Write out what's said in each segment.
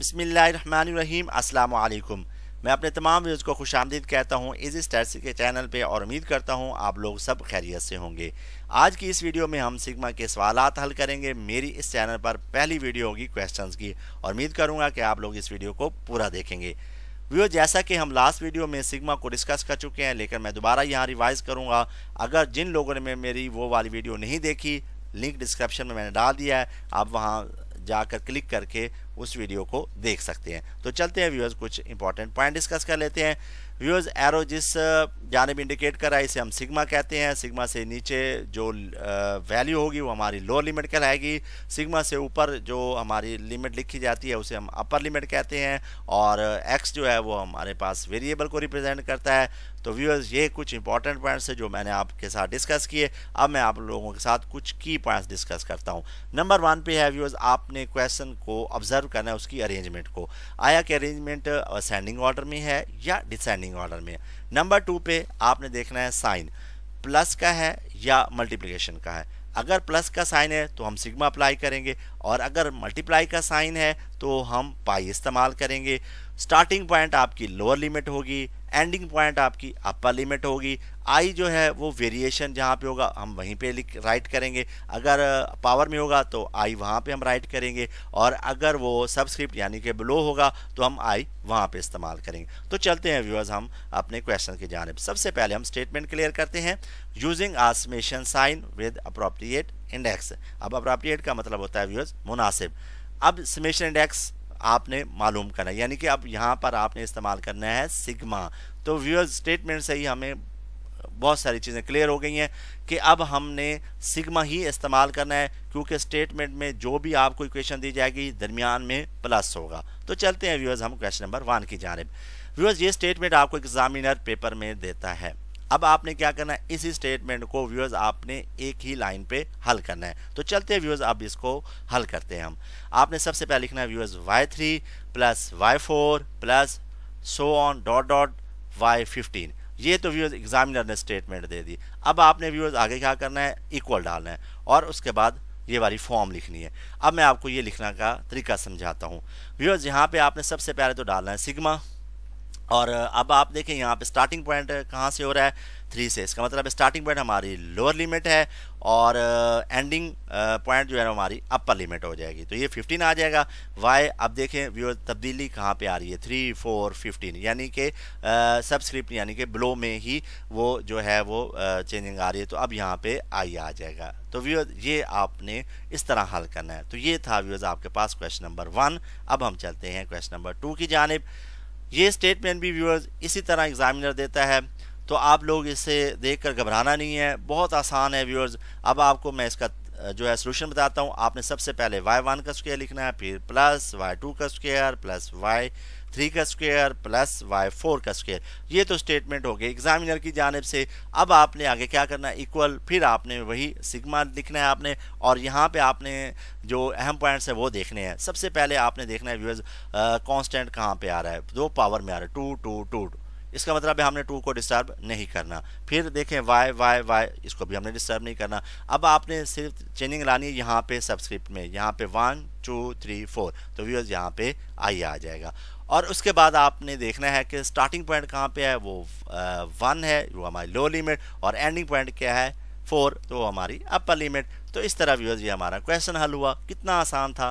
बसमीम अल्लाम मैं अपने तमाम व्यूज़ को खुश आमदीद कहता हूँ इजी स्टैट्स के चैनल पे और उम्मीद करता हूँ आप लोग सब खैरियत से होंगे आज की इस वीडियो में हम सिग्मा के सवाल हल करेंगे मेरी इस चैनल पर पहली वीडियो होगी क्वेश्चंस की और उम्मीद करूँगा कि आप लोग इस वीडियो को पूरा देखेंगे व्यूज़ जैसा कि हम लास्ट वीडियो में सिग्मा को डिस्कस कर चुके हैं लेकिन मैं दोबारा यहाँ रिवाइज़ करूँगा अगर जिन लोगों ने मेरी वो वाली वीडियो नहीं देखी लिंक डिस्क्रिप्शन में मैंने डाल दिया है आप वहाँ जाकर क्लिक करके उस वीडियो को देख सकते हैं तो चलते हैं व्यूअर्स कुछ इंपॉर्टेंट पॉइंट डिस्कस कर लेते हैं व्यूअर्स एरो जिस जानब इंडिकेट कर रहा है इसे हम सिग्मा कहते हैं सिग्मा से नीचे जो वैल्यू होगी वो हमारी लोअर लिमिट कहलाएगी सिग्मा से ऊपर जो हमारी लिमिट लिखी जाती है उसे हम अपर लिमिट कहते हैं और एक्स जो है वो हमारे पास वेरिएबल को रिप्रेजेंट करता है तो व्यूअर्स ये कुछ इंपॉर्टेंट पॉइंट्स है जो मैंने आपके साथ डिस्कस किए अब मैं आप लोगों के साथ कुछ की पॉइंट्स डिस्कस करता हूँ नंबर वन पे है व्यूअर्स आपने क्वेश्चन को ऑब्जर्व ऑब्जर्व करना है उसकी अरेंजमेंट को आया कि अरेंजमेंट असेंडिंग ऑर्डर में है या डिसेंडिंग ऑर्डर में नंबर टू पे आपने देखना है साइन प्लस का है या मल्टीप्लिकेशन का है अगर प्लस का साइन है तो हम सिग्मा अप्लाई करेंगे और अगर मल्टीप्लाई का साइन है तो हम पाई इस्तेमाल करेंगे स्टार्टिंग पॉइंट आपकी लोअर लिमिट होगी एंडिंग पॉइंट आपकी अपर लिमिट होगी आई जो है वो वेरिएशन जहाँ पे होगा हम वहीं पे लिख राइट करेंगे अगर पावर uh, में होगा तो आई वहाँ पे हम राइट करेंगे और अगर वो सबस्क्रिप्ट यानी कि ब्लो होगा तो हम आई वहाँ पे इस्तेमाल करेंगे तो चलते हैं व्यूअर्स हम अपने क्वेश्चन की जानब सबसे पहले हम स्टेटमेंट क्लियर करते हैं using summation sign with appropriate index अब अप्रोप्रिएट का मतलब होता है व्यूअर्स मुनासिब अब समेशन इंडेक्स आपने मालूम करना है यानी कि अब यहाँ पर आपने इस्तेमाल करना है सिग्मा तो व्यूअर्स स्टेटमेंट से ही हमें बहुत सारी चीज़ें क्लियर हो गई हैं कि अब हमने सिग्मा ही इस्तेमाल करना है क्योंकि स्टेटमेंट में जो भी आपको इक्वेशन दी जाएगी दरमियान में प्लस होगा तो चलते हैं व्यूअर्स हम क्वेश्चन नंबर वन की जानब व्यूअर्स ये स्टेटमेंट आपको एग्जामिनर पेपर में देता है अब आपने क्या करना है इसी स्टेटमेंट को व्यूअर्स आपने एक ही लाइन पे हल करना है तो चलते हैं व्यूअर्स अब इसको हल करते हैं हम आपने सबसे पहले लिखना है viewers Y three plus Y four plus so on dot dot Y fifteen ये तो व्यूअर्स एग्जामिनर ने स्टेटमेंट दे दी अब आपने व्यूअर्स आगे क्या करना है इक्वल डालना है और उसके बाद ये वाली फॉर्म लिखनी है अब मैं आपको ये लिखना का तरीका समझाता हूँ व्यूअर्स यहाँ पे आपने सबसे पहले तो डालना है सिग्मा और अब आप देखें यहाँ पे स्टार्टिंग पॉइंट कहाँ से हो रहा है थ्री से इसका मतलब स्टार्टिंग पॉइंट हमारी लोअर लिमिट है और एंडिंग पॉइंट जो है हमारी अपर लिमिट हो जाएगी तो ये 15 आ जाएगा वाई अब देखें व्यूअर तब्दीली कहाँ पे आ रही है थ्री फोर फिफ्टीन यानी कि सबस्क्रिप्ट यानी कि ब्लो में ही वो जो है वो चेंजिंग आ रही है तो अब यहाँ पर आई आ जाएगा तो व्यूअर ये आपने इस तरह हल करना है तो ये था व्यूअर्स आपके पास क्वेश्चन नंबर वन अब हम चलते हैं क्वेश्चन नंबर टू की जानब ये स्टेटमेंट भी व्यूअर्स इसी तरह एग्जामिनर देता है तो आप लोग इसे देखकर घबराना नहीं है बहुत आसान है व्यूअर्स अब आपको मैं इसका जो है सोल्यूशन बताता हूँ आपने सबसे पहले वाई वन का स्क्वेयर लिखना है फिर प्लस वाई टू का स्क्वेयर प्लस वाई थ्री का स्क्वेयर प्लस वाई फोर का स्क्वेयर ये तो स्टेटमेंट हो गया एग्जामिनर की जानब से अब आपने आगे क्या करना है इक्वल फिर आपने वही सिग्मा लिखना है आपने और यहाँ पे आपने जो अहम पॉइंट्स हैं वो देखने हैं सबसे पहले आपने देखना है व्यूअर्स कांस्टेंट कहाँ पे आ रहा है दो पावर में आ रहा है टू टू टू, टू इसका मतलब है हमने टू को डिस्टर्ब नहीं करना फिर देखें वाई वाई वाई इसको भी हमने डिस्टर्ब नहीं करना अब आपने सिर्फ चेंजिंग लानी है यहाँ पे सब्सक्रिप्ट में यहाँ पे वन टू थ्री फोर तो व्यूअर्स यहाँ पे आई आ जाएगा और उसके बाद आपने देखना है कि स्टार्टिंग पॉइंट कहाँ पे है वो वन है वो हमारी लो लिमिट और एंडिंग पॉइंट क्या है फोर तो वो हमारी अपर लिमिट तो इस तरह व्यूअर्स ये हमारा क्वेश्चन हल हुआ कितना आसान था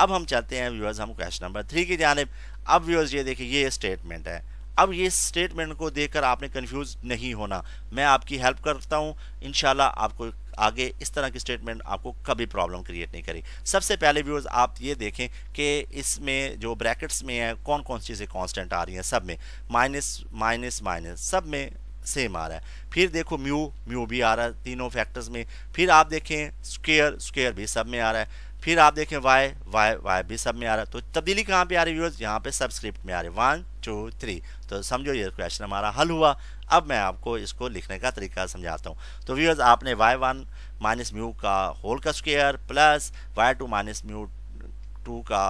अब हम चलते हैं व्यूअर्स हम क्वेश्चन नंबर थ्री की जानब अब व्यूअर्स ये देखिए ये स्टेटमेंट है अब ये स्टेटमेंट को देखकर आपने कन्फ्यूज नहीं होना मैं आपकी हेल्प करता हूँ इन आपको आगे इस तरह की स्टेटमेंट आपको कभी प्रॉब्लम क्रिएट नहीं करी सबसे पहले व्यूज आप ये देखें कि इसमें जो ब्रैकेट्स में है कौन कौन सी चीज़ें कॉन्स्टेंट आ रही हैं सब में माइनस माइनस माइनस सब में सेम आ रहा है फिर देखो म्यू म्यू भी आ रहा है तीनों फैक्टर्स में फिर आप देखें स्क्वेयर स्क्वेयर भी सब में आ रहा है फिर आप देखें वाई वाई वाई भी सब में आ रहा है तो तब्दीली कहाँ पे आ रही है यहाँ पे सबस्क्रिप्ट में आ रही है वन टू थ्री तो समझो ये क्वेश्चन हमारा हल हुआ अब मैं आपको इसको लिखने का तरीका समझाता हूँ तो व्यूअर्स आपने वाई वन माइनस म्यू का होल का square plus Y two minus mu two का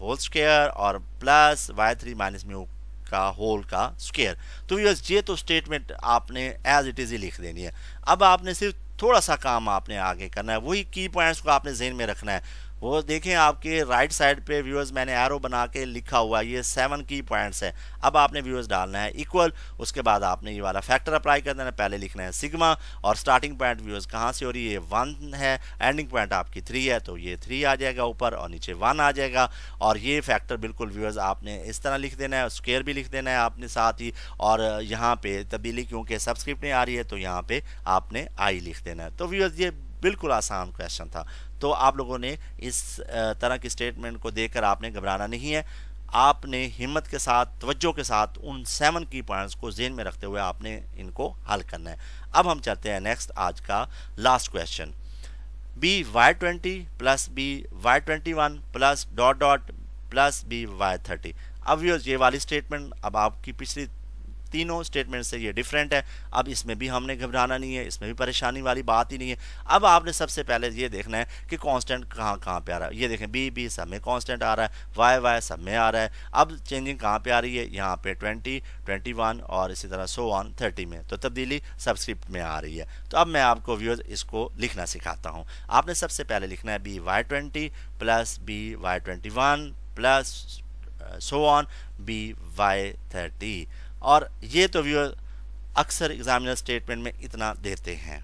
होल स्क्वेयर और plus Y three minus mu का होल का स्क्वेयर तो व्यूअर्स ये तो स्टेटमेंट आपने एज इट इज़ ही लिख देनी है अब आपने सिर्फ थोड़ा सा काम आपने आगे करना है वही की पॉइंट्स को आपने जेन में रखना है वो देखें आपके राइट साइड पे व्यूअर्स मैंने एरो बना के लिखा हुआ ये सेवन की पॉइंट्स है अब आपने व्यूअर्स डालना है इक्वल उसके बाद आपने ये वाला फैक्टर अप्लाई कर देना पहले लिखना है सिग्मा और स्टार्टिंग पॉइंट व्यूअर्स कहाँ से हो रही है वन है एंडिंग पॉइंट आपकी थ्री है तो ये थ्री आ जाएगा ऊपर और नीचे वन आ जाएगा और ये फैक्टर बिल्कुल व्यूअर्स आपने इस तरह लिख देना है स्क्वेयर भी लिख देना है आपने साथ ही और यहाँ पर तब्दीली क्योंकि सब्सक्रिप्ट नहीं आ रही है तो यहाँ पर आपने आई लिख देना है तो व्यूअर्स ये बिल्कुल आसान क्वेश्चन था तो आप लोगों ने इस तरह की स्टेटमेंट को देखकर आपने घबराना नहीं है आपने हिम्मत के साथ तवज्जो के साथ उन सेवन की पॉइंट्स को जेन में रखते हुए आपने इनको हल करना है अब हम चलते हैं नेक्स्ट आज का last question B Y twenty plus B Y twenty one plus dot dot plus B Y thirty अब ये वाली स्टेटमेंट अब आपकी पिछली तीनों स्टेटमेंट से ये डिफरेंट है अब इसमें भी हमने घबराना नहीं है इसमें भी परेशानी वाली बात ही नहीं है अब आपने सबसे पहले ये देखना है कि कॉन्स्टेंट कहाँ कहाँ पर आ रहा है ये देखें बी बी सब में कॉन्स्टेंट आ रहा है वाई वाई सब में आ रहा है अब चेंजिंग कहाँ पर आ रही है यहाँ पर ट्वेंटी ट्वेंटी वन और इसी तरह सो वन थर्टी में तो तब्दीली सबस्क्रिप्ट में आ रही है तो अब मैं आपको व्यूज इसको लिखना सिखाता हूँ आपने सबसे पहले लिखना है B Y twenty plus B Y twenty one plus so on B Y thirty और ये तो व्यूअर अक्सर एग्जामिनर स्टेटमेंट में इतना देते हैं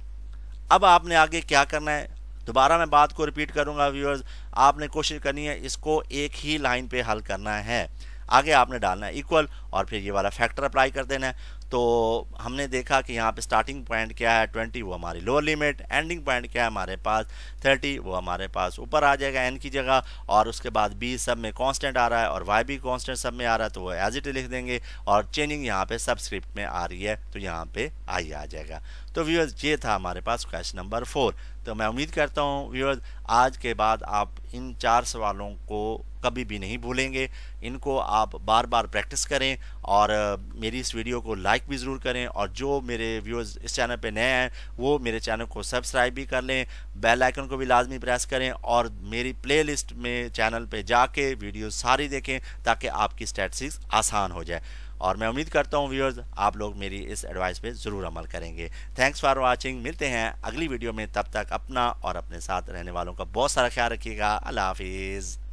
अब आपने आगे क्या करना है दोबारा मैं बात को रिपीट करूंगा व्यूअर्स आपने कोशिश करनी है इसको एक ही लाइन पे हल करना है आगे आपने डालना है इक्वल और फिर ये वाला फैक्टर अप्लाई कर देना है तो हमने देखा कि यहाँ पे स्टार्टिंग पॉइंट क्या है ट्वेंटी वो हमारी लोअर लिमिट एंडिंग पॉइंट क्या है हमारे पास थर्टी वो हमारे पास ऊपर आ जाएगा एन की जगह और उसके बाद बी सब में कांस्टेंट आ रहा है और वाई भी कांस्टेंट सब में आ रहा है तो वो एज इट लिख देंगे और चेंजिंग यहाँ पे सबस्क्रिप्ट में आ रही है तो यहाँ पर आई आ जाएगा तो व्यूअर्स ये था हमारे पास क्वेश्चन नंबर फोर तो मैं उम्मीद करता हूँ व्यूअर्स आज के बाद आप इन चार सवालों को कभी भी नहीं भूलेंगे इनको आप बार बार प्रैक्टिस करें और मेरी इस वीडियो को लाइक भी ज़रूर करें और जो मेरे व्यूअर्स इस चैनल पर नए हैं वो मेरे चैनल को सब्सक्राइब भी कर लें बेल आइकन को भी लाजमी प्रेस करें और मेरी प्लेलिस्ट में चैनल पे जाके वीडियो सारी देखें ताकि आपकी स्टैटिस्टिक्स आसान हो जाए और मैं उम्मीद करता हूँ व्यूअर्स आप लोग मेरी इस एडवाइस पे ज़रूर अमल करेंगे थैंक्स फॉर वाचिंग मिलते हैं अगली वीडियो में तब तक अपना और अपने साथ रहने वालों का बहुत सारा ख्याल रखिएगा अल्लाह हाफिज़